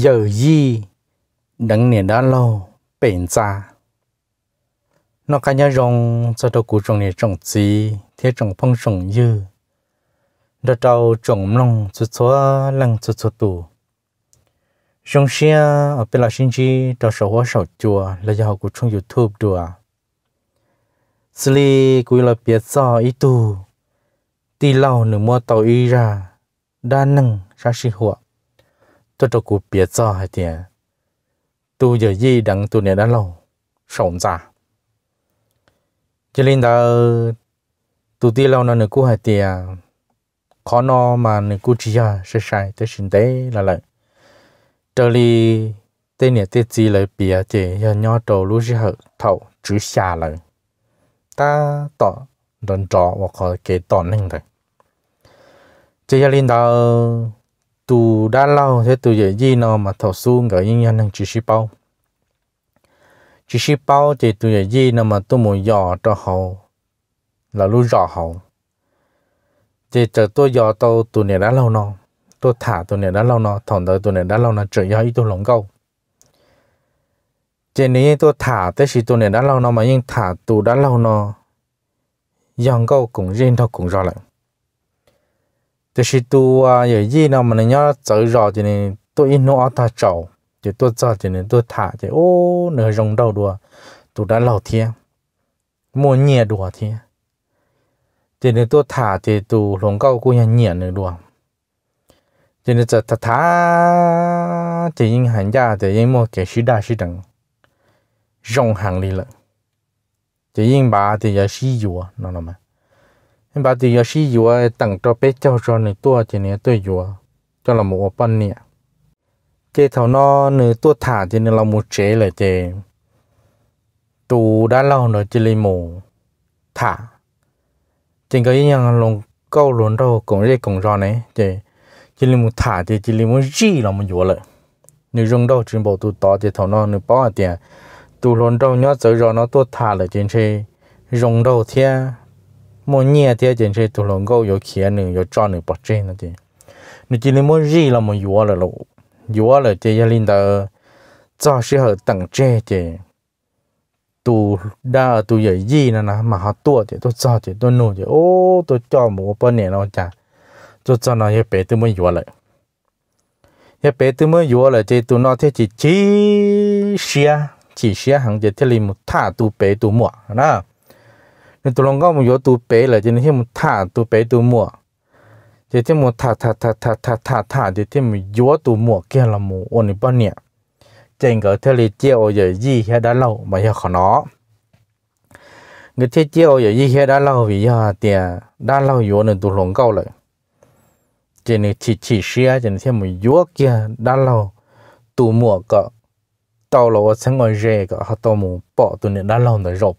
giờ gì đấng niệm đã lâu bền ra nó cả nhà rong cho đầu cụ rong này trồng gì thế trồng phong trồng dư đợt đầu trồng long chút cho lăng chút cho tù rong xia ở bên là sinh chi đầu sầu hoa sầu chùa là do của trong youtube đùa xử lý cúi là biết do ý tù tì lâu nửa mua tàu y ra đa năng ra sinh huộc tôi cho cụ biết cho hay tiền tôi giờ gì đặng tôi này đã lâu sống ra cho nên đó tu ti lâu nó nữa cụ hay tiền khó nó mà nữa cụ chỉ là sẽ sai tới sinh tế là lại trở đi tên này tên gì lại bịa chỉ giờ nhau trầu lúc gì hợp thầu chữ xa lại ta tỏ đòn trò và có cái tỏ nên rồi cho nên lên tu đã lâu thế tu dễ gì nó mà thọ xuống gọi nhân năng chỉ sĩ bao chỉ sĩ bao thì tu dễ gì nó mà tu muốn dò cho hậu là lúc dò hậu thì chờ tôi dò tàu tu này đã lâu nó tôi thả tu này đã lâu nó thằng tới tu này đã lâu nó trở do ít tu lỏng câu chỉ nếu tôi thả thế thì tu này đã lâu nó mà nhưng thả tu đã lâu nó dòng câu cũng riêng thôi cũng rõ lại thì khi à giờ gì nào mà nhớ tự rõ thì tôi in nó ta trầu thì tôi cho thì tôi thả thì ô nửa rồng đầu đùa tôi đã lâu thiên mua nhẹ đùa thiên thì này tôi thả thì tôi lòng cao cũng nhẹ nhẹ đùa thì này giờ thả thả thì in hàng ra thì in mua cái sĩ đa sĩ đằng rồng hàng đi thì in bà thì giờ sĩ dùa nó là em bảo thì giờ xí dùa tặng cho bé cháu cho nửa tua thì nè tôi dùa cho là một bánh nè chế thầu nó nửa tua thả thì nè là một chế lại chế tù đã lâu rồi chỉ lấy mù thả trên cái gì nhang lồng câu luôn đâu cũng dễ cũng cho này chế chỉ lấy mù thả thì chỉ lấy mù gì là một dùa lại nếu rung đâu chỉ bảo tụ to thì thầu nó nửa bỏ tiền tụ luôn đâu nhớ tới rồi nó tua thả lại trên xe rung đâu thiên mỗi nhẹ thì chỉ chơi tụ lồng gấu, rồi kia nữa, rồi cho nữa bỏ trên nữa chứ, nó chỉ là mỗi gì là mỗi yếu là lộ, yếu là chỉ là linh đó, cho sự hợp tận chơi chứ, tụ đa tụ giờ gì nữa nè, mà họ tua thì tôi cho thì tôi nuôi thì ô tôi cho một bên này nó chả, tôi cho nó như bé tôi mới yếu lại ya bé tôi mới vừa là chỉ tụi nó thế chỉ chỉ xia chỉ xia hàng chỉ thế là một thả tụi bé tụi mua đó nên tụi lòng có một yếu tụ bé là cho nên khi một thả tụ bé tụ mua thì thêm một thả thả thả thả thả thả thả thì thêm một yếu tụ mua kia là một ổn định bao nhiêu trên cái thế lý chiêu giờ gì hết mà giờ khó nó người thế chiêu giờ gì hết đã lâu vì giờ tiền đã lâu yếu nên tụi lòng câu lại cho nên chỉ chỉ xe cho nên thêm một yếu kia đã lâu tụ mua cả tàu là ở sân ngoài rẻ tàu mua bỏ tụi nên đã lâu rồi rộp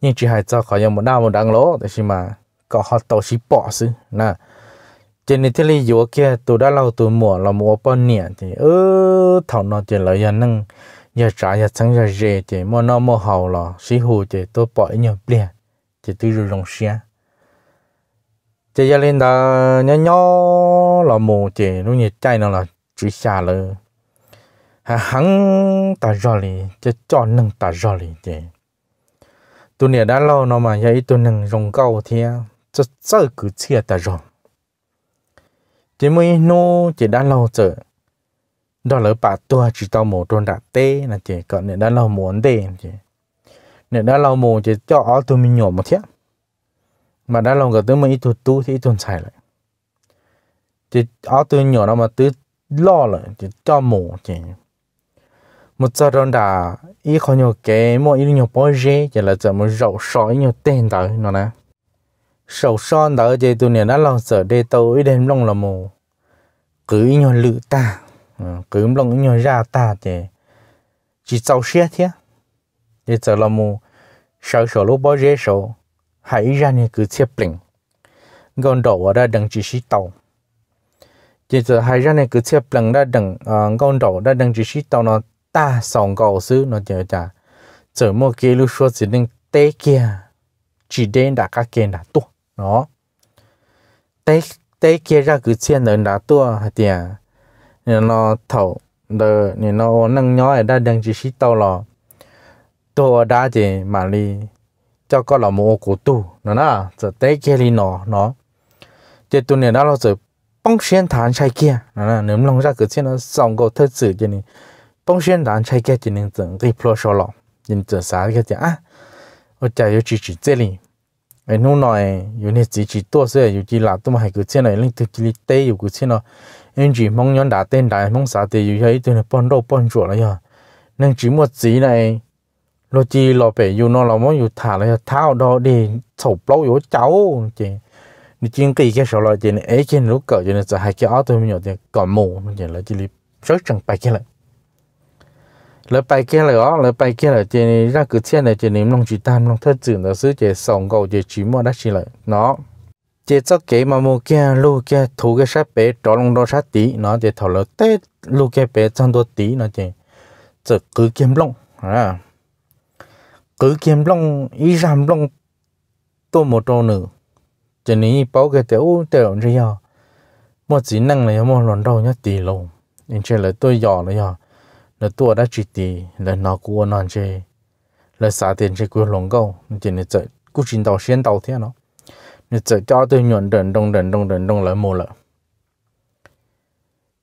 nhưng chỉ hai cho khỏi một đau một đằng lỗ để xí mà có họ tàu xí bỏ xứ nè trên này thế lý dụ kia tụ đã lâu tụ mùa là mùa bao nè thì ơ thảo nó chỉ là giờ nâng giờ trả giờ sáng giờ rề thì mua nó mua hậu là xí hù thì tôi bỏ nhiều bia thì tôi rồi rong xe chỉ giờ lên đó nhỏ nhỏ là mùa thì lúc nhiệt chạy nó là chỉ xa lơ hắn ta rồi thì cho cho nâng ta rồi thì nè nè đã lâu mà vậy câu thì ตัวเนี่ยได้เราเนาะมาใช้ตัวหนึ่งรองเก่าเทียจะเจอคือเชียแต่รองจะไม่โน่จะได้เราเจอ đó à, là bà tua chỉ tao mổ tròn đạp tê là chỉ còn nè đã lâu muốn tê chỉ nữa đã lâu mổ chỉ cho ó tụi mình nhổ một thiết mà đã lâu cả tụi mới ít tu thì ít chạy lại chỉ ó tụi nhổ nó mà tụi lo rồi chỉ cho mổ chỉ một giờ rồi đã ý khó nhiều cái mỗi ý nhiều bao giờ chỉ là giờ một rậu sọ ý nhiều tên đó nó nè sầu son đó chỉ tụi này đã lo sợ để tàu ý đêm long là mù cứ ý nhiều lự ta cứ long ý nhiều ra ta thì chỉ tàu xe thế để giờ là mù sợ sợ lúc bao giờ sợ hãy ra này cứ xếp lỉnh ah, còn đổ ở đây đừng chỉ xí tàu chỉ giờ hãy ra này cứ xếp lỉnh ra đừng còn đổ ra đừng chỉ xí tàu nó ta sòng cầu sư nó chờ chờ chờ mua kia lúc số chỉ nên tế kia chỉ đến đã các kia đã tua nó tế tế kia ra cứ chen lên đã tua thì à nó thầu đờ nên nó nâng nhói ở đây đang chỉ xí tàu lò tua đã thì mà đi cho con là một cổ tu nó nè giờ tế kia đi nó nó thì tụi này đã là rồi bóng xuyên thán sai kia nó nè nếm lòng ra cứ chen nó sòng cầu thật sự cho nên bông xuyên đàn chạy cái chỉ nên tưởng cái plo sò lọ nên tưởng sáng cái chỉ à ở chả yêu chỉ chỉ thế này ai nô nói yêu nên chỉ chỉ tua sẽ yêu chỉ là tôi mà hay cứ thế này linh từ chỉ tê yêu cứ nào anh chỉ mong nhon đã tên đại mong sáng thì yêu thấy tôi là bông đâu bông chuột rồi nên chỉ một gì này lo chi lo bể yêu nó lo mong yêu thả lại thao đó đi sổ lâu yêu cháu chị ni chuyên kỳ cái sổ lo chị ấy trên lúc cỡ cho nên sợ hai cái áo tôi mới nhớ thì còn mù mình chỉ là chỉ lý rất chẳng bài cái lại lỡ bài kia là đó lỡ bài kia là chỉ ra cứ chen là chỉ niệm lòng chỉ tam lòng thất chữ là sứ chỉ sòng cầu chỉ chỉ mua đã chỉ lại nó chỉ cho kế mà mua kia lô kia thu cái sát bể trò lòng đó sát tí nó chỉ thầu lỡ tết lô kia bể trong đó tí nó chỉ chỉ cứ kiếm lòng à cứ kiếm lòng ý làm lòng tôi một trâu nữa chỉ ní bảo cái tiểu tiểu như à một chỉ năng này một lần đầu nhất tí luôn nên chỉ là tôi giỏi rồi à là tua đã chỉ tì là nó cua non chê là xả tiền chê cua lồng câu chỉ nên chơi cú chín tàu xuyên tàu thế nó nên chơi cho tôi nhuận đần đông đần đông đần đông lại mồ lợ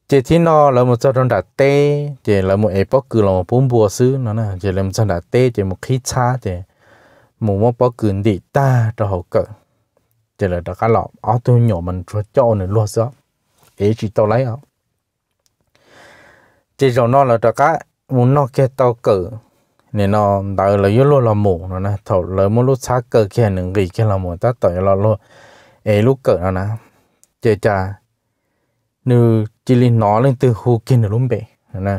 chỉ thiên nó là một số trong đặt tê chỉ là một ép bóc cừ là một bốn bùa xứ nó nè chỉ là một số đặt tê chỉ một khí xa chỉ một một bóc cừ đi ta cho hậu cỡ chỉ là đặt cá lọ áo tôi nhỏ mình cho cho nữa luôn sao ấy chỉ tao lấy không chỉ rồi nó là cho cá muốn nó kia tàu cờ nên nó đợi là yếu luôn là mù nó nè thầu là muốn lúc sáng cờ kia những gì kia là mù ta tội là luôn ấy lúc cờ nó nè chơi cha nữ chỉ lên nó lên từ hồ kia nó lúc bể nè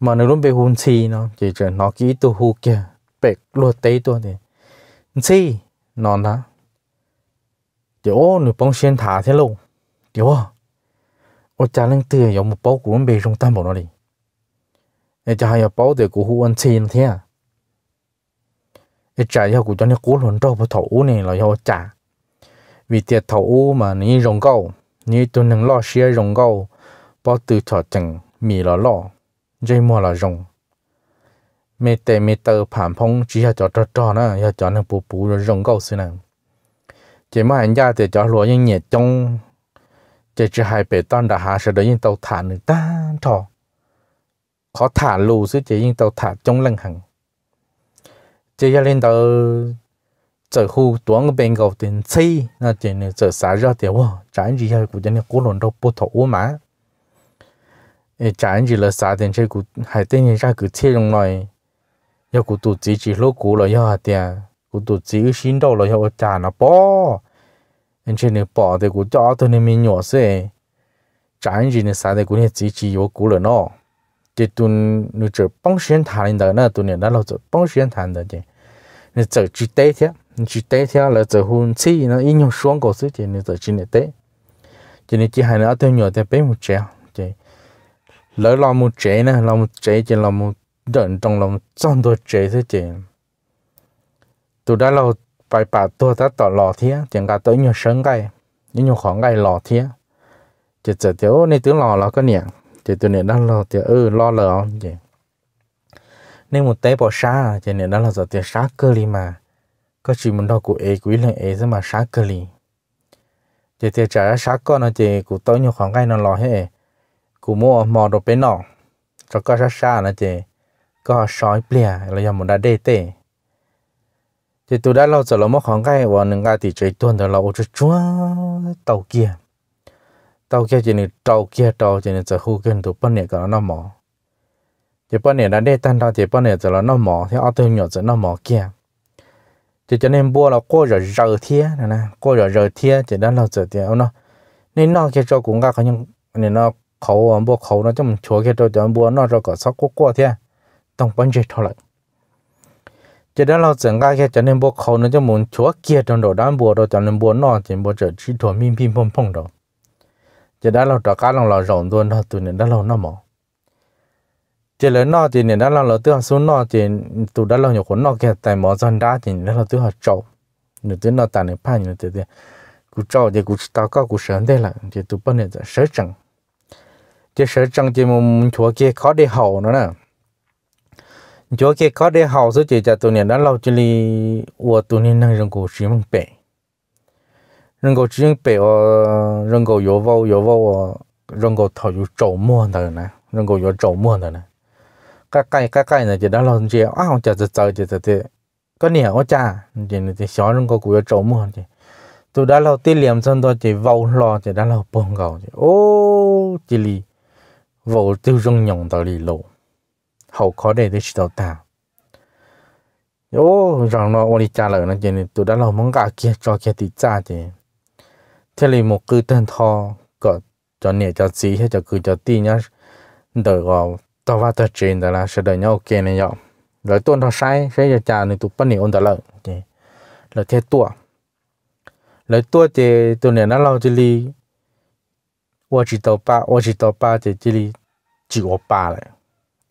mà nó lúc bể hùn xì nó chỉ chờ nó kỹ từ hồ kia bể luôn tây tôi thì xì nó nè chỉ ô nửa bông xuyên thả thế luôn kiểu 我家人对有么包谷文被中担保那里，哎，这还要包的古湖文钱天，哎，这要古叫你古轮照不头乌呢，了要炸，vì tiệt thầu u mà ní rồng câu, ní tu nâng lo xia rồng câu, bao từ thọ chừng mì lo lo, dây mua là rồng, mẹ tệ mẹ tờ phản phong chỉ là cho cho cho nữa, là cho nâng bù bù rồi rồng câu xí nè, chỉ mà anh gia thì cho lúa những nhiệt trong จะจะหายไปตอนดาหาเสดยิ่งเตาถ่านหนึ่งต้านทอขอถ่านลูซึจะยิ่งเตาถ่านจงลังหังจะยาเล่นเตาเจอคู่ตัวงเป็นกับเต็นซี่นะเจนเจอสายยอดเดียวว่าจานจียากูจะเนี่ยกูหล่นเราปวดท้องมาเอจานจีเลยสาเต็นใช่กูหายเต็นยังจ้ากูเที่ยงหน่อยยากูตัวจีจีโลกูเลยยอดเดียกูตัวจีชิ้นโตเลยยอดจานนะป้อ anh chị này bỏ thì cũng cho tôi nên mình nhỏ xe trái gì này sai thì cũng nên chỉ chỉ yếu cũ rồi nó thì tôi nó chỉ bóng xuyên thà lên đó nè tôi nên đã lâu rồi bóng xuyên thà đó chứ nên chỉ chỉ tế thế chỉ tế thế là chỉ hôn chi nó in nhau xuống cổ sức thì nên chỉ chỉ này tế chỉ nên chỉ hai nữa tôi nhỏ thì bé một trẻ chứ lỡ lo một trẻ nè lo một trẻ chứ lo một đợn trong lòng trong tôi trẻ thế chứ tôi đã lâu bài bà tôi đã tỏ lò thía chẳng cả tôi nhiều sớm gai những nhiều khoảng gai lò thía chỉ chỉ thiếu nên tiếng lò là có nè chỉ tôi nè đang lò thì ừ lò lò vậy nên một tế bỏ xa chỉ nè đang lò giờ tiền xa cơ li mà có chỉ muốn đâu của ấy quý lần ấy ra mà xa cơ li chỉ thì trả xa con nó chỉ của tới nhiều khoảng gai nó lò hết của mua mò đồ bé nọ cho có xa xa nó chỉ có sói plea là do một đá đê tê thì tôi đã lâu rồi là mất khoảng cái và nâng cái thì chạy tuần rồi là ô chú chúa tàu kia tàu kia chỉ nên tàu kia tàu chỉ nên sở hữu cái tụ bên này cả nó mỏ thì bên này đã để tan ra thì bên này giờ là nó mỏ thì ở tôi nhỏ giờ nó mỏ kia thì cho nên bua là qua rồi rời thia nè nè qua rồi rời thia thì đã lâu rồi thì nó nên nó kia cho cũng ra có những nên nó khẩu bua khẩu nó trong chúa kia cho bua nó cho cả sáu quốc quốc thia tổng bận chơi thôi cho nên là 整个嘅就能不考呢，就门错结账到单波到就能不拿钱不就只托乒乒乓乓到，就那了大家人了让多那多呢那了那么，就了那钱呢那了了多少那钱，多那了有คน那嘅在毛赚大钱那了多少招，你对那单呢判你对对，古招就古大家古省得了，就都不能在省政，这省政就门错结考得好了呢。chỗ kia có để hậu số chỉ cho tụi nè, đã lâu chỉ li của tụi này năng rừng cổ chỉ mong bể rừng cổ chỉ mong bể ở rừng cổ yếu vô yếu vô ở rừng cổ thầu yếu trầu mua đó nè rừng cổ yếu trầu mua đó nè các cái các cái này chỉ đã lâu chỉ à không chờ chờ chờ chờ chờ có nhiều ở cha chỉ là chỉ xóa rừng cổ của yếu trầu mua chỉ tụi đã lâu tí liềm xong rồi chỉ vô lo chỉ đã lâu bông gạo chứ, ô oh, chỉ li vô tiêu rừng nhộng tới li lộ hậu khó để để chỉ đầu ta yo rằng nó ôn cha lời nó chỉ nên tụi đã lâu mong cả kia cho kia tí cha chứ thế là một cái tên thò có cho nhẹ cho gì hết cho cứ cho tí nhá đợi vào tao vào tao chuyện đó là sẽ đợi nhau ok này nhở rồi tuần thọ sai sẽ cho cha nên tụi bắt nhỉ ôn đó lời chứ lời thế tua lời tua thì tụi này nó lâu chỉ li này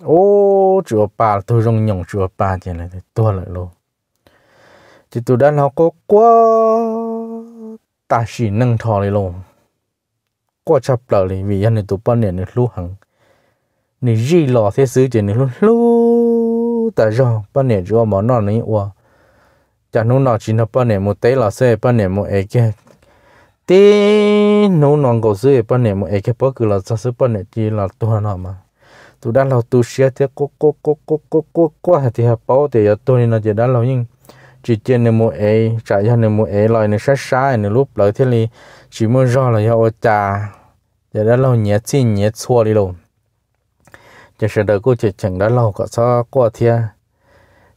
ô chùa bà tôi rong nhộng chùa bà này là tôi lại luôn thì tôi đang học có quá ta chỉ nâng thò lại luôn quá chập lợ lại vì anh tôi bao nhiêu lúc hằng nị gì lò thế xứ chỉ nị luôn lúc ta rồi bao nhiêu cho mà nó nị qua chả nó nó chỉ nó bao nhiêu một tế là sẽ bao nhiêu một ai cái. tế nó nó có xứ bao nhiêu một ai cái bao cứ là sao xứ bao nhiêu chỉ là tôi nó mà tu đã lâu tu xia thế cố cố cố cố cố cố cố thì hợp bảo thì ở tôi nó chỉ đã lâu nhưng chỉ trên nền mồ ấy trả cho nền mồ ấy lại nền sát sát nền lúc lại thế này chỉ muốn do là do cha giờ đã lâu nhẹ xin nhẹ xua đi luôn chỉ sợ đời cô chị chẳng đã lâu có sao qua thế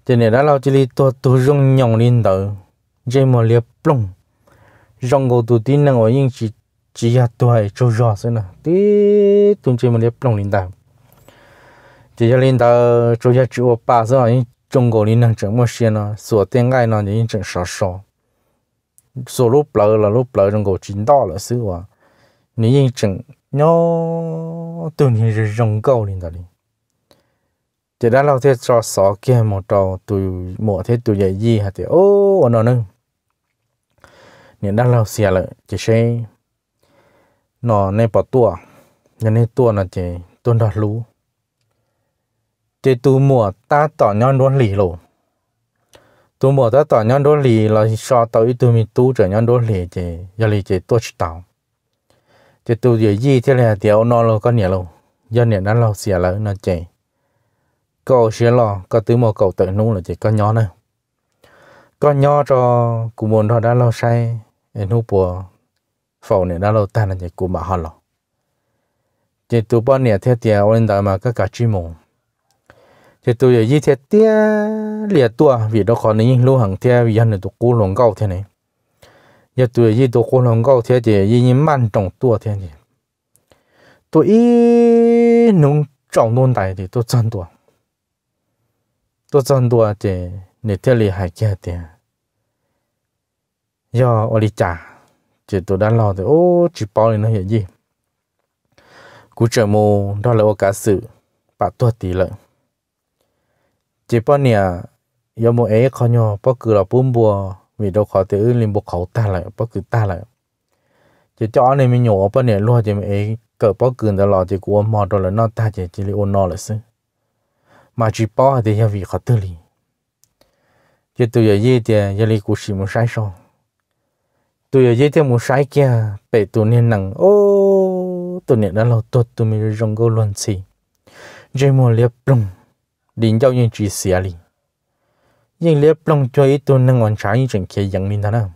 cho nên đã lâu chỉ đi tu tu dùng nhong lên đầu dây mồ liệp plong dùng cô tu tin là ở những chỉ chỉ ya tuổi hay cho rõ xem nào tí tu chơi mồ liệp plong lên đầu chỉ cho đạo chủ yếu chủ ba giờ những Trung Quốc linh năng chẳng một 些 nó số tiền ngay nó những chẳng 少少，số lúc bờ là lúc bờ Trung Quốc chính đạo là sự à, 你认真，鸟对你是人高领导的。这咱老天找少见么着，对某天对也一还得哦，我那呢，你那老些了，这些，那那不多，那那多那这多那路。thì tu mùa ta tỏ nhon đôn lì lộ tu mùa ta tỏ nhon đôn lì là so tới tu mi tu trở nhon đôn lì thì giờ lì thì tôi tàu thì tu gì gì thế là tiểu nó lo con nhẹ lâu do nhẹ nó lâu xỉa lỡ nó chạy cậu xỉa lo có tứ mùa cầu tự nu là chỉ có nhỏ nữa có nhỏ cho cụ muốn họ đã lâu say nên hú bùa phẩu này đã lâu tan là chỉ cụ mà họ lo chỉ tu bao nhiêu thế tiền ông đã mà các cả chi mùng thì tôi giờ thế tia lìa tua vì đó còn những lô hàng tia vì anh tôi cố lòng gạo thế này giờ tôi giờ tôi cố lòng gạo thế thì giờ những man trọng tua thế này tôi ý nông trọng nông đại thì tôi chân tua tôi chân tua thì nè thế lìa hải kia thế, giờ ở đi trả thì tôi đã lo thì ô chỉ bao này nó hiện gì cú chờ mù đó là ô cá sự bà tua tỷ lợi chỉ bao nhiêu yo mo ấy khó nhau bao cứ là bún bùa vì đâu khó tự liền bộ khẩu ta lại bao cứ ta lại chỉ cho này mình nhổ bao nhiêu lo chỉ mình ấy cỡ bao cứ là lo chỉ của mò đó là nó ta chỉ chỉ là nó là xứ mà chỉ bao thì ya vì khó tự liền chỉ tôi giờ gì thì giờ lấy cuộc sai xong tôi giờ gì thì sai kia bị tôi nên nặng ô tôi nên đã lâu tốt tôi mới rong gấu luân xì chỉ muốn liệp rong 林教员去写哩，因咧不能做一顿能完成一整天养哩呢，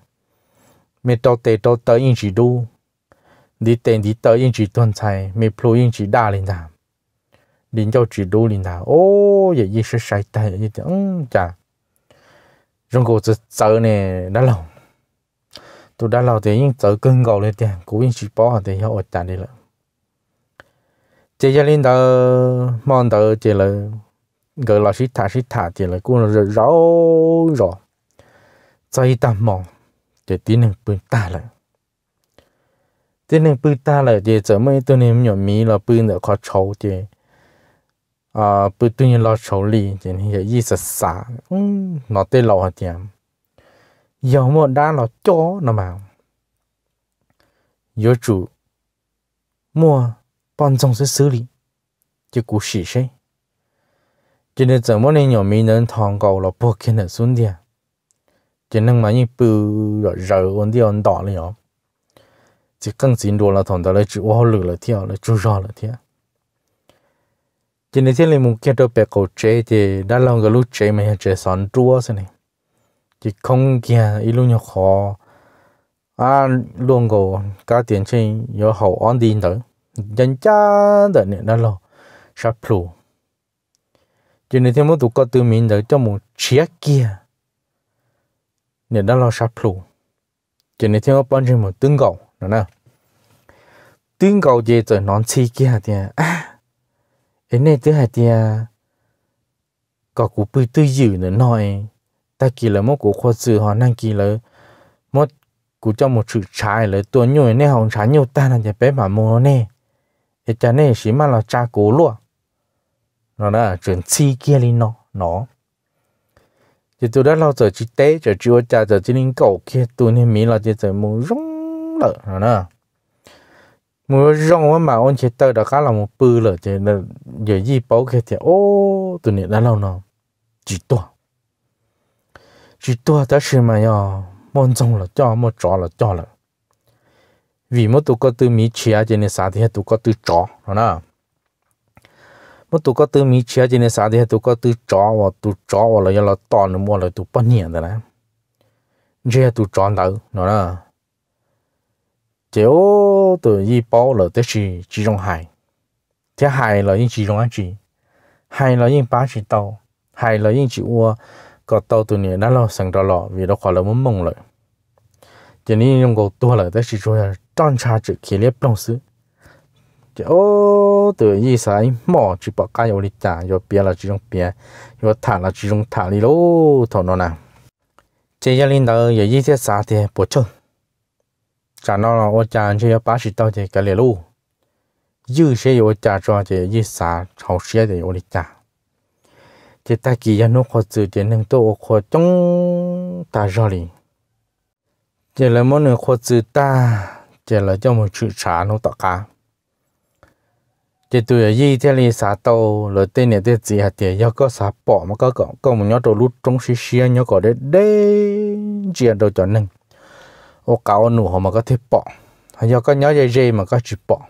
没到得到得应许多，你等你得应许顿菜，没铺应许大哩呢，林教许多哩呢，哦，也也是晒太阳一点，嗯家，中国这走呢，那老，都那老的应走更高了点，古应许包好的要我打你了。接下来到忙到这了。gọi là sĩ thả sĩ thả thì là cũng là rau rồi dây ta mòn để tiến hành bưng ta lại tiến hành bưng ta lại thì giờ mấy tôi nên nhỏ mì là bưng được khó trâu thì à bưng tôi nên lo trâu lì thì hiện ý sẽ xả ừ, nó tê lâu hơn thì giờ một đá nó cho nó mà giờ chủ mua bọn trong sẽ xử lý chứ cũng xỉ xí 今天怎么能让没人堂搞了不给人送的？今天嘛，你不了肉问题很大了呀。这更辛苦了，躺到了煮好了了天，了煮热了天。今天天里木见到白狗仔的，那两个路仔嘛，这山多是呢。这空间一路要好，啊，两个家电器要好安定的，人家的呢那老啥铺。chỉ nên thêm một tụ có từ mình để cho một chia kia nên đã lo sắp lù chỉ nên thêm một bọn chúng một tương cầu nữa nè tương cầu gì rồi nón chi kia thì à cái này thứ hai thì có cụ bự tư dữ nữa nói ta kỳ là một cụ khoa sư họ năng kỳ là một cụ cho một sự trái là tôi nhồi này hồng trái nhiều ta là nhà bé mà mua nè cái này chỉ mà là cha cố luôn nó là chuyện chi kia lên nó nó chỉ tôi đã lâu rồi chỉ té rồi chỉ ở cha rồi chỉ lên cầu kia tôi nên mỹ là chỉ rồi muốn rong lợ rồi nè muốn rong mà ông chỉ tới đã khá là một bự lợ chỉ là giờ gì bảo kia thì ô tôi nên đã lâu nó chỉ to chỉ to đó là mà nhở mong trông là cho mong trọ là cho là vì mà tôi có từ mi chia cho nên sao thì tôi có từ trọ nó nè 我都个都没钱，今天啥的都个都找我，都找我了，要了到了么了都不念的了，这些都找到，喏啦，就都一包了，这是几种海，这海了因几种安几，海了因八十刀，海了因几窝，个刀都呢，那了省着了，为了花了么梦了，今天用够多了，但是说要涨差值，系列不懂事，就哦。多的意思，莫只把家有里打，要变了这种变，要谈了这种谈里喽，头脑呢？这些领导也一些啥的不错，讲到了我讲这要八十到的个里路，有些有家长的一啥朝些的有里打，这大几样弄好自己能多活中打热里，这了么能活自打，这了叫么去查弄大家。thì tụi gì thế này sao to rồi tên này tên gì hạt tiền do có sao bỏ mà có cậu cậu một nhóm đầu lút trong xí xí nhóm có đấy đấy chia đầu cho nên ô cáo nụ họ mà có thể bỏ hay do có nhóm dây dây mà có chỉ bỏ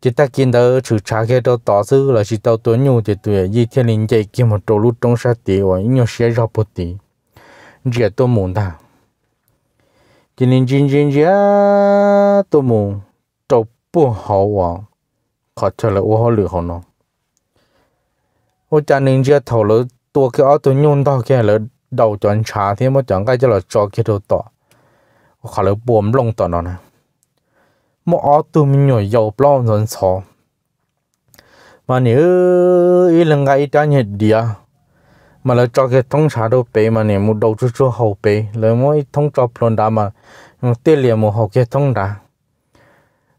chỉ ta kiến đó chữ trả cái đó tỏ sư là chỉ tàu tuấn nhu thì tụi gì thế này chạy kia một đầu lút trong xả tiền và nhiều xe rau bột tiền chia tôi muốn ta chỉ nên chỉ chỉ chỉ tôi muốn trâu bùa hậu khó chờ là ô họ lửa họ nó ô cha nên chưa thầu lỡ tua cái áo tôi nhung tao kia lỡ đầu chọn trà thì mà chọn cái cho là cho kia đồ tỏ khó lỡ buồm lông tỏ nó nè mà áo tôi mình nhồi dầu bao rồi sao mà nếu ý lần cái ta nhật địa mà là cho cái thông trà đồ bể mà nếu một đầu chút chút hậu bể lỡ mỗi thông trọc luôn đã mà tiền liền một hậu cái thông đã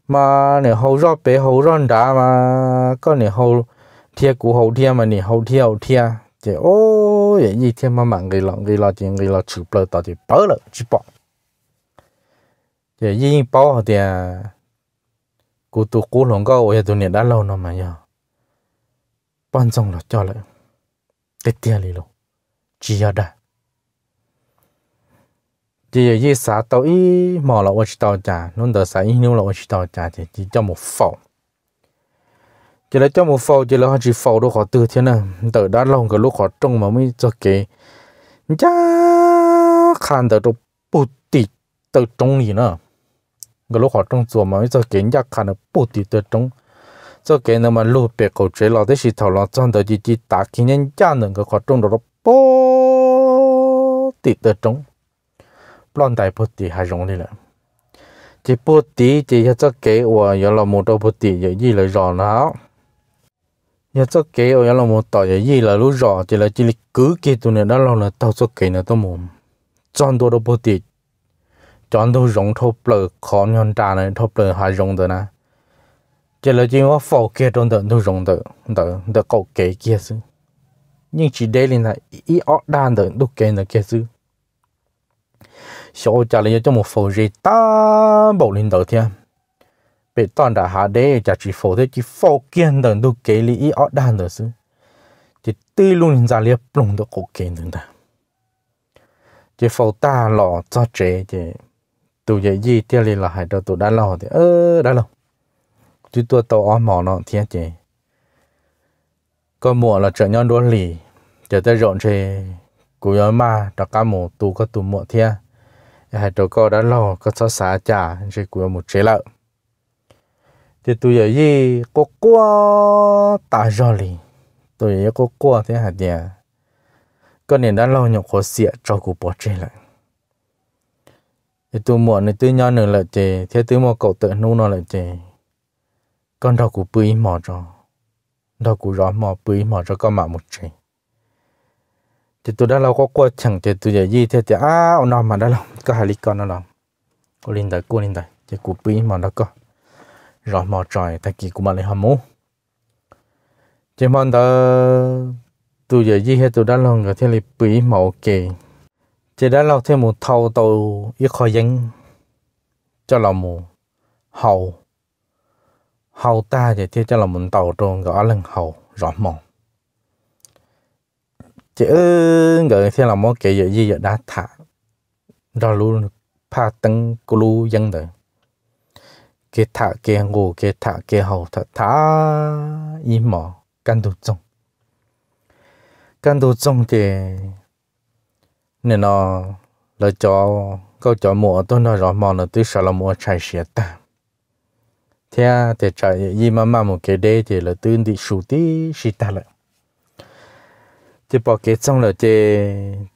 mà nè hậu rõ bé hậu rõ đá mà có nè hậu thia cũ hậu thia mà nè hậu thia hậu thia thì ô vậy như thia mà mặn người lọ người lọ thì người lọ chụp lọ tao thì bớ lọ chụp bỏ thì như bỏ thì cụ tụ cụ lòng câu ở tụi nè đã lâu nó mà nhờ ban xong là cho lại tết tia lì lộ chỉ ở đây chỉ như xã tàu ý mò là ôi tàu trả nôn đỡ xã ý nô là ôi tàu trả thì chỉ cho một phẩu chỉ là cho một phẩu chỉ là họ chỉ phẩu đâu họ từ thế nè từ đã lâu cái lúc họ trông mà mới cho kể cha khan từ đâu bút tì từ trông gì nữa cái lúc họ trông chùa mà mới cho kể cha khan từ bút tì từ trông cho kể nó mà lúc bè cầu chế là thế thì thầu là trong từ chỉ chỉ 打起人家能个 họ trông đó là bút tì từ trông plon tai po ti ha rong ni la chỉ po ti chỉ cho cho và giờ là một đôi po ti giờ gì là rõ nào giờ và giờ là một tỏi giờ gì là lúc chỉ là chỉ là cứ kia đó là là tao cho kế là tao mồm chọn đôi đôi po ti chọn đôi rong thô khó nhon trà này thô bờ hai rong đó nè chỉ là chỉ có phổ kia đó đôi rong đó đó đó cậu kế kia chứ nhưng chỉ đây là ít ở đan đó đôi kế là kia chứ 小家里就么否认单保领导天，被当打下的就只否的只否见的都给你一二单的是，就对路人家里不弄到过见的的，就否大了咋这的，都也一点里了还到都来了的，呃来了，就多到俺毛那天的，个么了这样多里，就在让这。古要嘛，大家么都个都么天。hai trâu có đã lo có xóa xả trả chỉ của một chế lợi thì tôi giờ gì có qua tả rồi lì tôi giờ có qua thế hạt nhà con này đã lo nhọc khó xịa cho cụ bỏ chế lại thì tôi muộn này tôi nhau nữa là chế thế tôi mua cậu tự nu nó là chế con đâu cụ bưởi mò cho đâu cụ rõ mò bưởi mò cho con mà một chế thì tụi đó lâu có qua chẳng thì tụi giờ gì thế thì à ông nó mà đó lâu có hai lý con đó lâu cô linh đại, cô linh đại, chỉ cụ bí mà nó có rồi mò trời tại kỳ của mà lại hầm mũ chỉ mong đó tụi giờ gì hết tụi đó lâu người thế là bí màu kỳ chỉ đó lâu thêm một thâu tàu ít khỏi dính cho là một hầu hầu ta thì thế cho là một tàu trôn gọi lần hầu rõ mỏng chỉ người thế là mỗi cái gì vậy đã thả đó luôn pa tăng cô lu dân rồi cái thả cái ngô cái thả cái hậu thả thả y mỏ căn đồ trông căn đồ trông thì nên nó là cho câu cho mùa tôi nói rõ mò là tôi sợ là mùa chạy xe ta thế à, thì chạy y mà mà một cái đê thì là tôi đi sủ đi xí ta lại chỉ bỏ kế xong là chỉ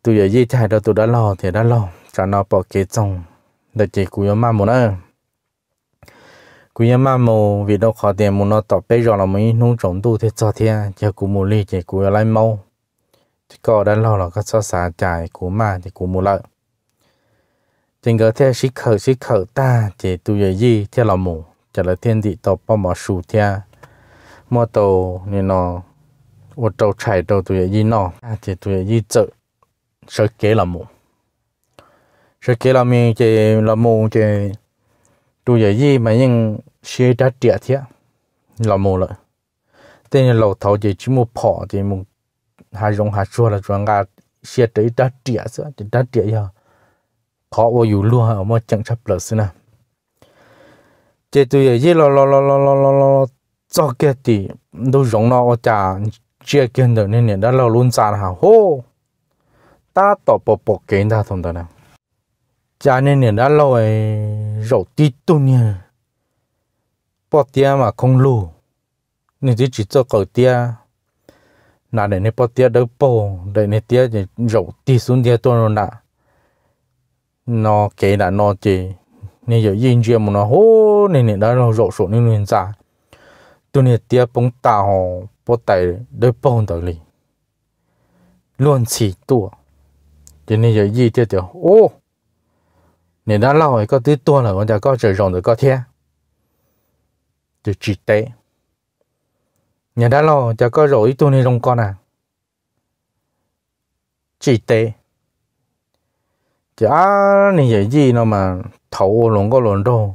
tôi giờ gì chạy đâu tôi đã lo thì đã lo chả nó bỏ kế xong là chỉ cú yếm mà muốn nữa cú yếm mà mù vì đâu khó tiền muốn nó tập bây giờ là mấy nông trồng tu thế cho thế chỉ cú mù li chỉ cú lại mau chỉ có đã lo là có cho xả chạy cú mà chỉ cú mù lợi trên cái thế sĩ khởi sĩ khởi ta chỉ tôi giờ gì thế là mù chả là thiên địa tập bao mà sù thế mua tàu nên nó 我做菜都都要一闹，啊，这都要一走，手给了么？手给了么？这了么？这都要一没人学点点天，了么了？等于老头这这么跑这么，还容还说了说俺学这一点点子，这点点呀，跑我有路哈，我们警察不是呢。这都要一老老老老老老老。做个的都容了我家 chia kiến đó nên nên đã lâu luôn trả hào hô ta tổ bộ bộ kiến ta thông đó nè cha nên nè đã lâu ấy rổ tí tu nè bỏ tia mà không lù nên chỉ chỉ cho cậu tia nà để nên bỏ tia đâu bồ để nên tia thì rổ tí xuống tia tôi rồi nè nó kể là nó chỉ nên giờ yên chưa mà nó hô nên nên đã lâu rổ số nên nên trả tôi nên tia bóng tàu 我带了来帮到你，乱起多，今天就一点点哦，你那老的个最多了，我家搞这种的个天，就记得，你那老家搞肉一多那种个呢，记得，就啊，你也记那么头龙个龙肉。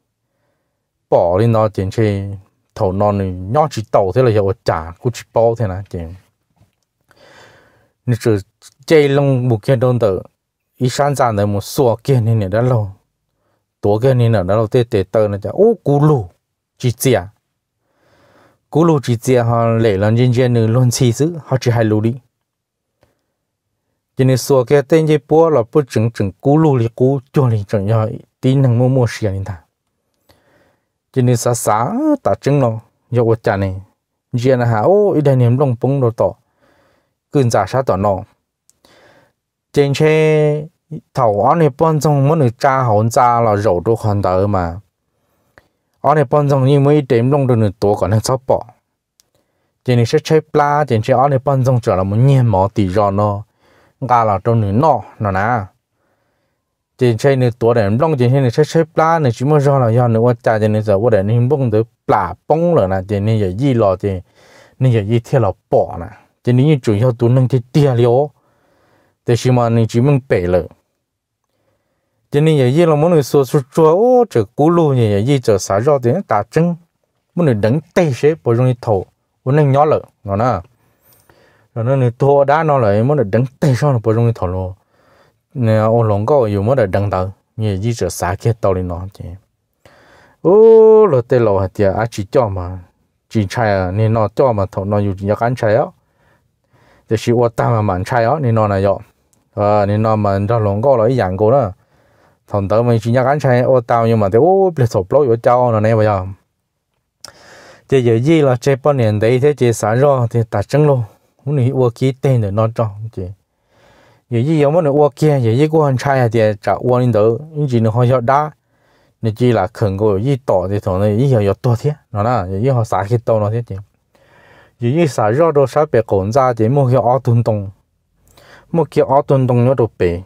bỏ lên nó tiền chơi thầu non này nhỏ chỉ tàu thế là hiệu trả cũng chỉ bỏ thế là tiền nên chỉ chơi lông một kia đơn tử ít sáng ra đấy một số kia này này đã lâu tuổi kia này là đã lâu tê tê tờ là chả ô cú lù chỉ chia cú lù chỉ chia họ lệ lần trên trên nữa luôn xì xứ họ chỉ hai lù đi cho nên số kia tên chơi bỏ là bất chính chính cú lù thì cú cho lên chừng nhau tí năng mua mua xì anh à, ta chỉ nên xa xa, tạt trứng nó dọc vật chả này giờ là hả ô ít đại niệm long bông đồ to, cơn giả sát tỏ nó trên xe thầu anh ấy bọn trong muốn được cha hồn cha là rổ đồ hoàn tờ mà anh ấy bọn trong như mấy đếm long được nửa to còn đang sắp bỏ trên này sẽ chơi pla trên xe anh ấy bọn trong trở là muốn nhem mỏ tỷ rồi nó gà là trong nửa nó, nó nè tiền chơi nữa tuổi để long tiền chơi nữa chơi chơi plá nữa chỉ muốn cho là do nữa qua trả nữa giờ qua để nên bông được plá bông rồi nè tiền nên giờ gì lo tiền nên giờ gì theo là bỏ nè tiền nên chủ yếu tuổi nâng cái tiền liu để chỉ mà nên chỉ muốn bể rồi tiền nên giờ gì là muốn người số số chúa ô chợ cú lô như giờ gì chợ xả ra tiền 打针 muốn người đánh tay sẽ bỏ trong cái thầu muốn nâng nhỏ lợ nó nè rồi nó người tua đá nó lại muốn người đánh tay sau nó bỏ trong thầu luôn nè ô lòng có dù mới được đăng tờ như chỉ trở xả kia tàu lên nó chứ ô lô tê lo hạt tiệt á chỉ cho mà chỉ chạy à, nên nó cho mà thọ nó dù chỉ cán chạy á thì chỉ ô ta mà mặn chạy á nên nó này dọ à nên nó mà ra lòng có là ý dạng cô đó thằng tớ mình chỉ nhắc cán chạy ô tao nhưng mà thì ô bị sụp lối vô cho nó này bây giờ thì giờ gì là chế bao nhiêu đấy thế chế xả ra thì ta chân luôn hôm nay ô ký tên để nó cho chứ 也一要么呢，我见也一个很差一点，找我领导，你只能好要打，你只啦啃过一刀的头呢，一要要多天，那那也一好啥去刀那天的，也一啥热到啥别工作的，莫去熬顿动，莫去熬顿动那都白，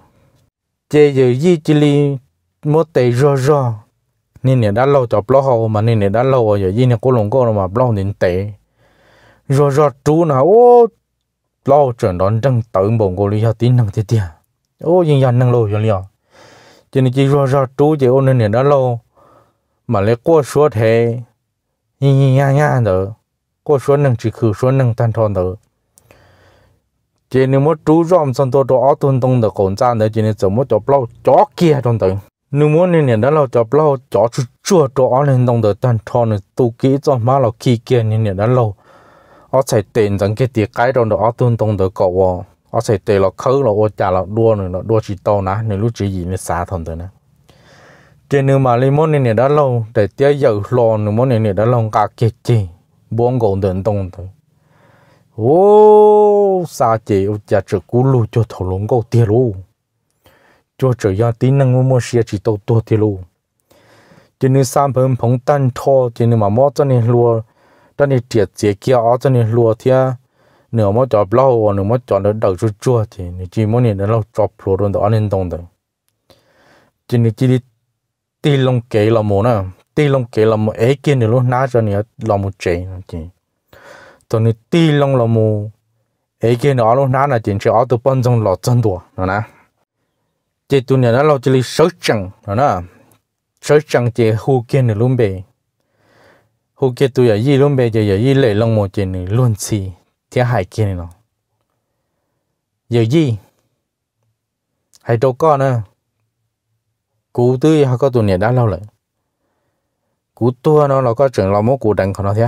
这有一这里莫得热热。nên nè đã lâu cho blog hậu mà nên nè đã lâu rồi giờ gì nè cô lồng cô mà blog nên tệ rồi rồi chú nào ô lo chuyện đó chẳng tự bồn cô lý do tí năng tiết tiệt ô nhưng dần năng lô cho liền cho nên chỉ rõ rõ chú chỉ ôn nên đã lô mà lấy qua số thế nhìn nhìn nha nha nữa qua số năng chỉ khử số năng tan thon nữa cho nên muốn chú rõ xong tôi tôi ở tuần tung được còn ra nữa cho nên giờ muốn chọc lâu chó kia trong tử nếu muốn nên nên đã lâu chọc lâu chó chua chua lên trong tử tan thon nữa tu kỹ cho má lâu kia kia nên nên đã lâu ở chạy tiền chẳng cái tiền cái đâu đó ở tương tông được cậu à. ở chạy tiền là khứ là ô trả là đua nữa là đua chỉ to nè nên lúc chỉ gì nên xả thằng tới nè cái nếu mà lấy món này đã lâu để tiêu dầu lò nếu món này đã lâu cả kia chi buông gọn đến tông thôi ô xa chị ô trả cú lu cho thầu lông gấu tiền luôn cho trở ra tí năng mua xe chỉ tàu tua tiền luôn cho nên sản phẩm phóng tan thô cho nên mà mót cho nên luôn cho nên tiệt chế kia ở cho nên lúa thì nếu mà chọn lâu nếu mà chọn nó đầu chua chua thì chỉ muốn nên nó lâu chọn lúa rồi đó nên đồng đồng chỉ nên chỉ đi tì lông kế là một nè tì lông kế là một ấy kia nữa lúc nát cho nên là một chế chỉ cho nên tì lông là một ấy kia nữa lúc nát là chỉ chỉ ở từ bên trong lọ chân đồ đó nè chỉ tụi này nó lâu chỉ đi sớm đó nè sớm chăng chỉ hú kia nữa luôn bể hồ kia tôi giờ y luôn bây giờ giờ y lệ lòng một chuyện này luôn xì thế hại kia này nó giờ y hay đâu con nữa cú tôi họ có tụi này đã lâu rồi cú tua nó nó có chuyện lão mỗi cú đánh của nó thế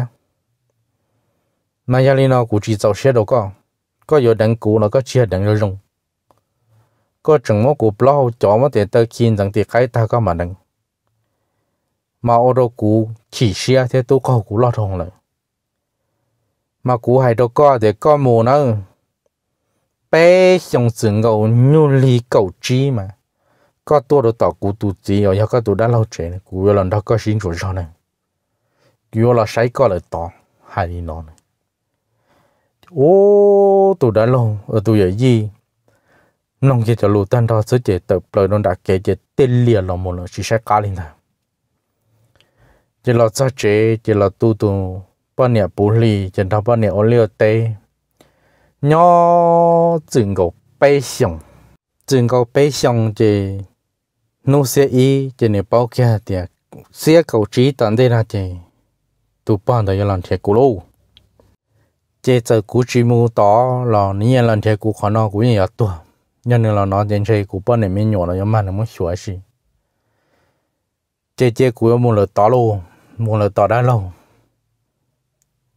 mà giờ này nó cú chỉ giàu xe đâu có có giờ đánh cú nó có chia đánh rồi dùng có chuyện mỗi cú plau chó mà tiền tơ kinh rằng tiền cái ta có mà đánh mà ô đô cú chỉ xe thế tôi có cú lo thòng lại mà cú hay đâu có để có mù nữa bé xong sừng gầu nhu li cầu chi mà có tua đồ tỏ cú tụ gì rồi có tụ đã lâu trẻ này cú lần đó có xin chủ cho này cú là sai có là tỏ hay đi nó này ô tụ đã lâu ở tụ giờ gì nông chỉ cho lũ tan đó sẽ chỉ tập lời nó đã kể chỉ tên liền là một là chỉ sẽ cá linh thôi chỉ là cho chế chỉ là tu tu bao nhà bù lì chỉ là bao nhà ô liu tê nhỏ chừng cầu bê xong chừng cầu bê xong chỉ nô xe y chỉ nè bao kia thì xe cầu trí tận đây là chỉ tu bao đời làm thiệt cố lâu chế giờ cũ chỉ mu đó là ní làm thiệt cố khó nó cũng nhiều tuổi nhân là nó đến chơi cũ bao nhiêu mấy nhỏ nó mà nó muốn sửa gì chế chế cũ mu là đó luôn mua là tỏ đã lâu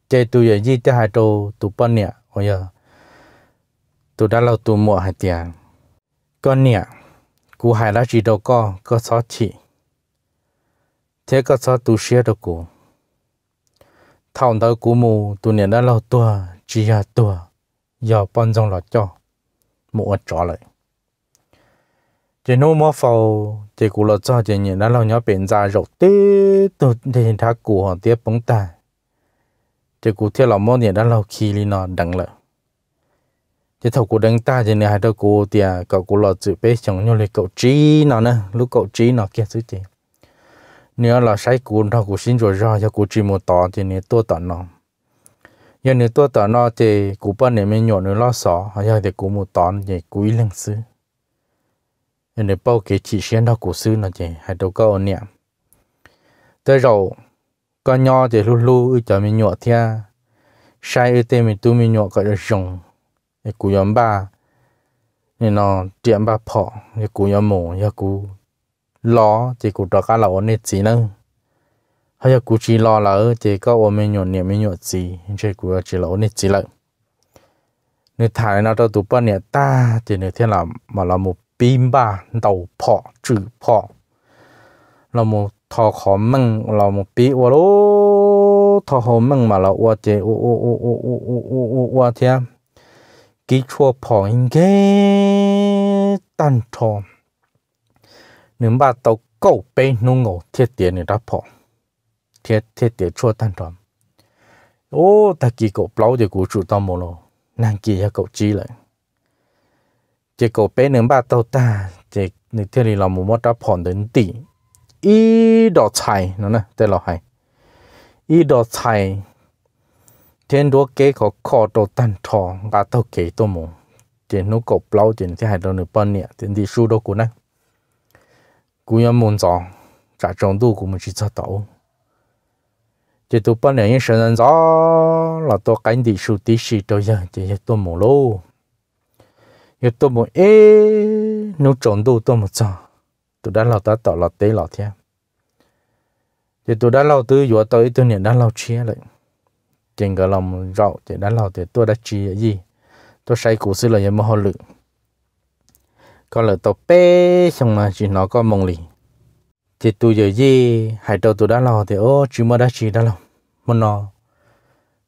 chơi tụi giờ gì cho hai trâu tụi bọn nè ôi giờ tụi đã lâu tụi mua hai tiền con nè cú hai lá chỉ đâu có có sáu chỉ thế có sáu tu xe đâu cú thằng đó cú mù tụi nè đã lâu tua chỉ là tua giờ bận dòng lọt cho mua chó lại chỉ nô mò pho, chỉ cụ lợt cho chỉ nhìn đã lâu nhớ biển ra rồi, tê từ thì thà cụ họ, tiếp bóng ta chỉ cụ theo lòng mò nhìn đã lâu khi li nó đằng lợ chỉ thầu cụ đánh ta chỉ này hai đứa cụ thì cậu cụ lợt chữ bé chồng nhau lấy cậu trí nó nè lúc cậu trí nó kia thứ gì nếu là sai cụ thầu cụ xin rồi ra cho cụ chỉ một tỏ thì này tôi tỏ nó giờ nếu tôi tỏ nó thì cụ bên này mình nhổ nữa lo sợ hay là thì cụ một tỏ thì quý lăng xứ nên bao cái chỉ xem đó cổ sư là gì hay đâu có ổn niệm tới rồi con nho thì lu lu ở chỗ mình nhọ thia sai ở tên mình tu mình nhọ gọi được dùng, cái cú yếm ba nên nó tiệm ba phọ cái cú yếm mổ cái cú lo thì cú đó cả là ổn niệm gì nữa hay là cú chỉ lo là thì có ổn mình nhọ niệm mình nhọ gì thì cú chỉ là ổn niệm gì lại nếu thải nó đâu tụ bao niệm ta thì nếu thiên là mà là một bình ba đầu phọ chữ phọ là một thọ khó mừng là một bị ô lô thọ khó mừng mà là ô chế ô ô ô ô ô ô ô ô ô thế kỹ chua phọ hình cái tan thọ nếu mà tàu cầu bê nung ngộ thiết tiền người ta phọ thiết thiết tiền chua tan thọ ô ta kỳ cậu plau thì cú chủ tao mồ lô nàng kỳ ya cậu chi lại chỉ có bé nướng ba tàu ta chỉ nửa thiên thì là một món đá phòn đến tỷ y đỏ chài nó nè tên là hay y đỏ chài thiên đua kế có khó đồ tan thọ ba tàu kế tô mù chỉ nó có bao chỉ thì hai đầu nửa bên nè thì đi su đồ cũng nè cũng như muốn rõ trả trong tu cũng chỉ cho tàu chỉ tụ bên này những sinh ra là tôi cảnh đi su tí xì tôi giờ chỉ tôi mù lô 有多么诶，侬长度多么长，都在老大到老爹老天，就都在老爹有到一多年在老吃了，整个老们绕就在老爹多在吃 gì，多晒股市了也没好了，có là tao bé xong mà chỉ nó có mong lì thì tôi giờ gì hải đầu tôi đã lo thì ô chỉ mới đã chỉ đã lo mà nó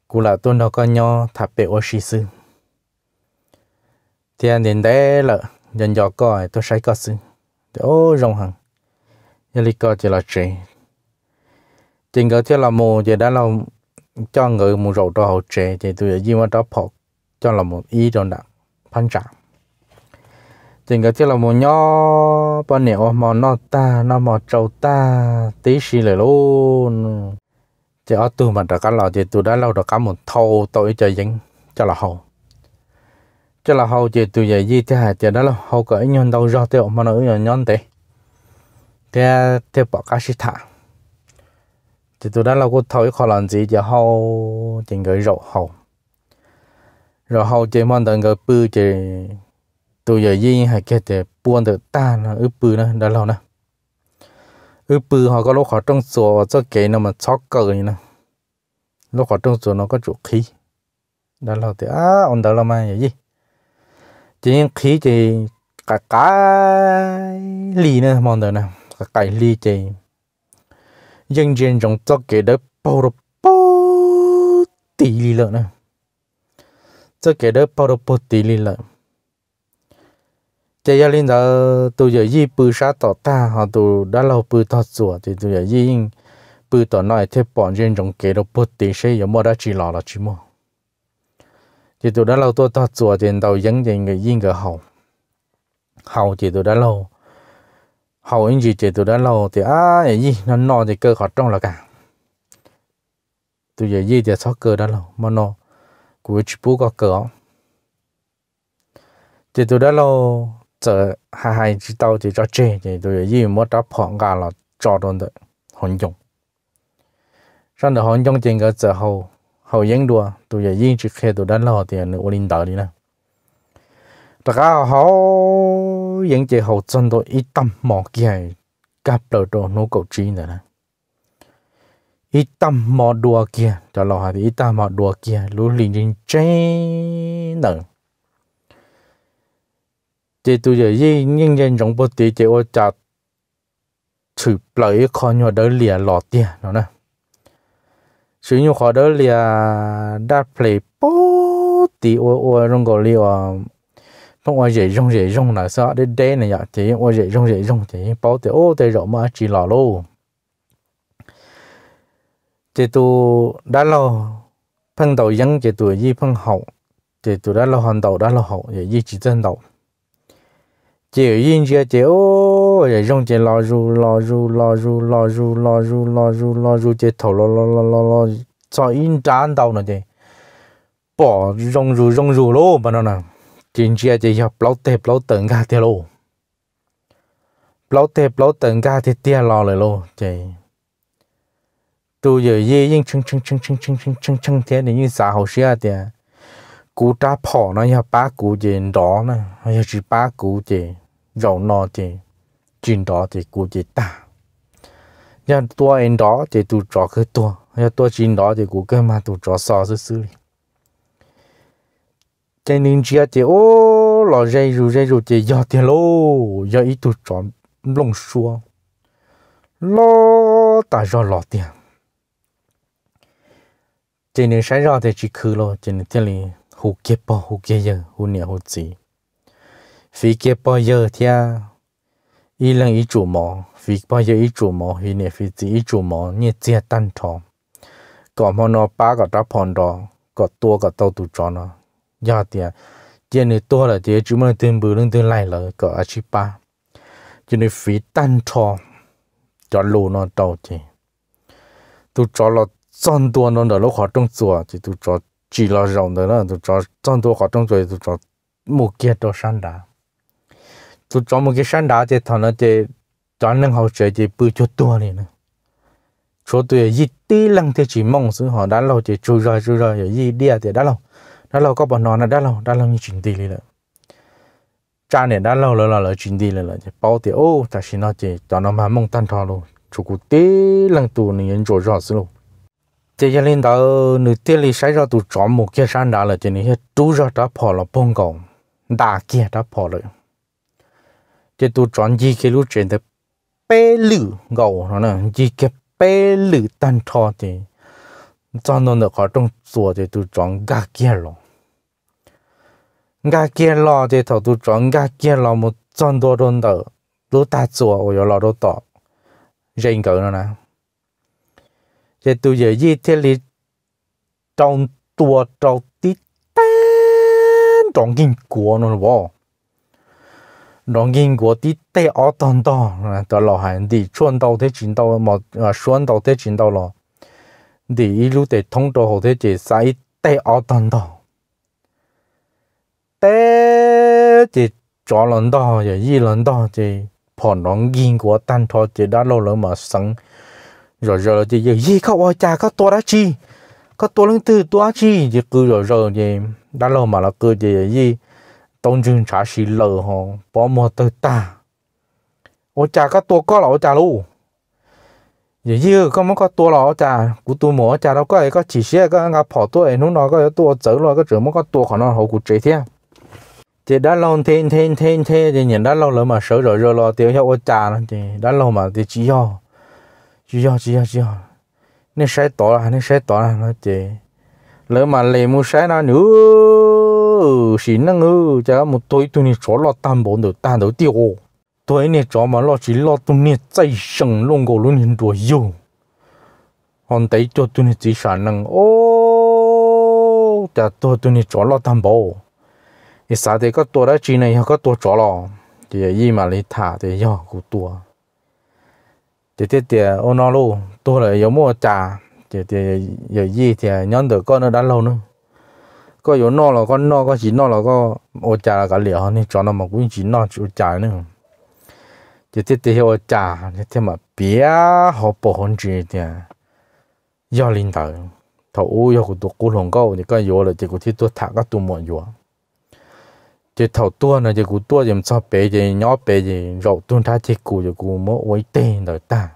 cũng là tôi nó có nhau thà bé ô sĩ sư tiền tiền đấy là dần dò coi tôi sai có xin ô rong hằng giờ lý coi chỉ là chị tiền cái tiền là mù giờ đã là cho người mù rầu cho hậu trẻ thì tôi ở mà đó phật cho là một ý trong đặng phan trạng tiền cái tiền là một nhỏ bao nhiêu mà nó ta nó mà trâu ta tí xí lại luôn thì ở tôi mà đã cá lò thì tôi đã lâu được cá một thâu tôi cho dính cho là hậu cho là hầu chị tụi dạy gì thế hả chị đó là hầu cỡ nhân đầu do tiểu mà nó nhỏ nhon thế thế thế bỏ cá sĩ thả chị tụi đó là cô thổi khó làm gì giờ hầu chị người rậu hầu rồi hầu chị mong tận người bư chị tụi dạy gì hả kia thì buôn được ta là ướp bư nữa đó là nữa ướp bư họ có lúc họ trong sổ cho kể nó mà chó cười nữa lúc họ trong sổ nó có chủ khí đó là thì à ông đó là mai gì chính khí thì cả cái lì nữa mong đợi nè cả cái lì thì dân dân trong cho cái đó bao đồ bao tỷ lì lợn nè cho cái đó bao đồ bao tỷ lì lợn chạy ra lên giờ tôi giờ gì bự sát tỏ ta họ tôi đã lâu bự tỏ sủa thì tôi giờ gì bự tỏ nói thế bọn dân trong cái đó bao tỷ sẽ có mua đã chỉ lò là chỉ mua chỉ tụi đã lâu tôi tao chùa tiền tàu dẫn trên người yên cái hậu hậu chỉ tụi đã lâu hậu anh gì chỉ tụi đã lâu thì á à, cái gì nó no thì cơ khó trong là cả tụi giờ gì thì sót cơ đã lâu mà nó của chú bố có cơ chỉ tụi đã lâu giờ hai hai chỉ tàu thì cho chơi thì tụi giờ gì mất đáp phỏng gà là cho đồn được hỗn dụng sau đó hỗn dụng trên cái giờ hậu hầu dân đùa tụi giờ dân chỉ khe tụi đánh lo tiền ô linh đạo đi nè tất cả họ dân chỉ hậu chân tôi ít tâm mò kia cặp được đồ nô cầu trí nữa nè ít tâm mò đùa kia cho lo hả ít tâm mò đùa kia lũ linh dân chế nữa thì tôi giờ dân nhân dân trong bố tí chỉ ô chặt chụp lấy con nhỏ đỡ lìa lọt tiền nữa nè sử dụng họ đó là đã play bó tí ô ô rong ờ, gọi là không ai dễ rong dễ rong là sao đến đây này nhở thì ai dễ rong dễ rong thì bó thì ô thì rộng mà chỉ lò lô thì tu đã lo phân đầu dân thì tu gì phân hậu thì tu đã lo hoàn đầu đã lo hậu vậy gì chỉ chân đầu chỉ yên chưa chỉ ô rồi rong chơi lo ru lo ru lo ru lo ru lo ru lo ru lo ru chơi thầu lo lo lo lo lo cho in chán đâu nữa chơi bỏ rong ru rong ru lô mà nó nè chuyện chia chơi học lâu tệ lâu tận cả tiền lô lâu tệ lâu tận cả thì tiền lo rồi lô chơi tu giờ ye yên chưng chưng chưng chưng chưng chưng chưng chưng thế này như xã hội xia tiền cú ta phỏ nó ya ba cú gì đó nè hay chỉ ba cú gì rau nọ gì chuyện đó thì cô chỉ ta nhưng tôi anh đó thì tôi cho cái tôi nhưng tôi chuyện đó thì cô cái mà tôi cho sao sự xử lý cái nên chia thì ô lo dây rồi dây rồi thì giờ thì lô giờ ít tôi cho lông xua lo ta cho lo tiền trên nên sáng ra thì chỉ khứ lo trên nên thiên lý hú kia bao hú kia giờ hú nhà hú gì phí kia bao giờ thì 一人一主毛，肥包也一主毛，一年肥子一主毛，你只单长。搞么呢？把个打碰到，搞多个都都装了，要点。今年多了，这专门等不能等来了，搞阿去把。今年肥单长，叫路呢到的，都找了真多呢，那老活动做，就都找几了人的了，都找真多活动做，都找木结到山的。chú cho một cái sản đá thì thằng nó thì cho nên họ chơi thì bự cho to này nè chỗ tôi gì tí lăng thì mong sự họ đã lâu thì chui rồi chui rồi ở thì đã lâu đã lâu có bọn nó là đã lâu đã lâu như chuyện rồi cha này đã lâu rồi là là chuyện gì rồi là thì ô ta xin nó thì cho nó mà mong tan thọ luôn chỗ cụ tí lăng tù này nhân chỗ rõ sự luôn thì gia lên đó nữ tiên ra tụ chọn một cái sản đá là cho nên hết chú ra đã bỏ là bông cầu đà kia đã bỏ rồi chế tu chọn gì cái lúc chuyện thì bê lử gầu nó nè gì cái bê lử tan thọ thì cho nó được có trong chùa thì tu chọn gà kia rồi gà kia lo thì thầu tu chọn gà kia lo một chân đôi đôi đầu lúc ta chùa ôi lo đồ tọ rèn cỡ nó nè thì tu giờ gì thế lý trong tua trong tí tan trong kinh của nó rồi 农经过的带奥当当，到老汉的转到的进到嘛啊，转到的进到了，第一路的通道后头的塞带奥当当，带的左轮道也一轮道的，跑农经过单套的那路了嘛生，rồi rồi thì giờ gì các ông cha các tôi đã chi, các tôi lần từ tôi chi thì cứ rồi rồi thì đã lâu mà là cứ gì gì tông chừng trả xì lờ hò bỏ mò tới ta ô chà có tua có là ô chà luôn giờ như có mấy có tua là ô chà của tôi mỏ chà đâu có ấy chỉ xe có ngã bỏ tua ấy nó có tua chở rồi có chở mấy có tua khỏi nó hậu của chị thế thì đã lâu thêm thêm thêm thêm thì nhìn đã rồi mà sợ rồi rồi lo tiêu hiệu ô chà thì đã lâu mà thì chỉ do chỉ do chỉ do chỉ do nên sai tỏ là nên sai tỏ là lỡ mà lấy mua xe nó nữa xin nó ngư chả một tối tụi này chó lo tan bốn được tan được tiêu tối này chó mà lo chỉ lo tụi này chạy sừng luôn cổ luôn hình đuổi yêu còn thấy cho tụi này chỉ sản năng ô cho tôi tụi này chó lo tan bộ cái sao thì có tôi đã chỉ này có tôi chó lo thì gì mà lấy thả thì do cũng tôi thì thế thì ô nó luôn tôi lại có mua trà thì thì giờ gì thì nhân được con nó đã lâu nữa có yếu no là con no có chỉ no là có ô trà là cả liệu nên cho nó mà cũng chỉ no chỉ trà nữa thì thì thì ô trà thì thì mà bia họ bỏ hôn chuyện thì do linh tử thầu u do của tụ cú lồng câu thì có yếu là chỉ của thiết tôi thả các tụ mọi yếu chỉ thầu tua là chỉ của tua thì sao bé thì nhỏ bé thì rậu tuôn ra chỉ của chỉ của mỗi quấy tên rồi ta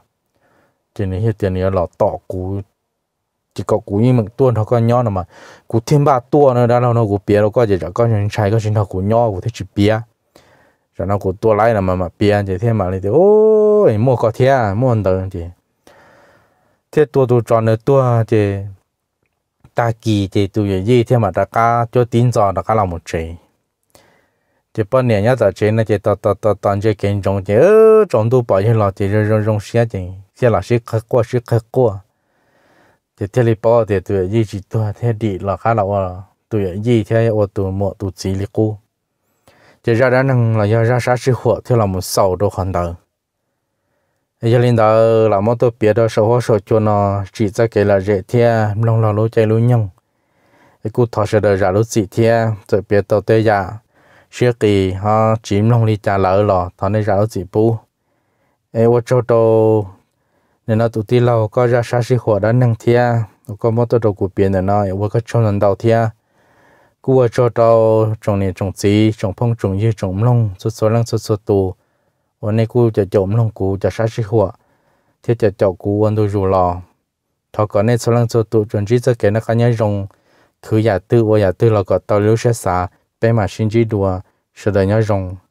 cho nên hiện tiền này là tọ cú chỉ có cú như mình tuôn thôi có nhau nữa mà cú thêm ba tua nữa đã là nó cú bia đâu coi chỉ có những trái có chính thằng cú nhau cú thấy chỉ bia rồi nó cú tua lại là mà mà bia chỉ thêm mà này thì ôi mua có thế à, mua hơn đâu thì thế tua tua tròn nữa tua thì ta kỳ thì tua gì thế mà ta cá cho tin giờ ta cá làm một chuyện thì bọn này nhá giờ chuyện này thì tao tao tao tao chơi kinh trong thì ở trong tu bảo như là thì rong rong xé thì xé là xé khắc qua xé khắc qua thì thế thì bỏ thì tụi gì chỉ tụi thế đi là khá là wa tụi gì thế wa tụi mọ tụi chỉ lịch cô thì ra đó năng là do ra sát sự hộ thì là một sầu đồ hoàn đời giờ lên đó là một tụi biết được sầu hoa sầu cho nó chỉ ra cái là dễ thế lòng là lối chạy lối nhung cái cụ thọ sẽ được ra lối chỉ thế tụi biết tàu tê ya dạ. trước kỳ ha chỉ lòng đi trả lỡ lò thọ nên ra lối chỉ bu ai wa cho đâu nên nó tụi ti lâu có ra sáng sĩ hỏa đã nâng thia có mất tôi đầu của biển này nó và có trong lần đầu thia cú ở cho tàu trong này trong gì trong phong trong như trong lông số số lăng số số tù và nay cú จะ trồng lông cú จะ sáng sĩ hỏa thì จะ chậu cú ăn tôi rủ lò thọ có nên số lăng số tù chuẩn chỉ cho cái nó cá nhân rồng cứ giả tư và giả tư là có tàu lưu sẽ xả bé mà xin chỉ đùa sợ đời nhớ rồng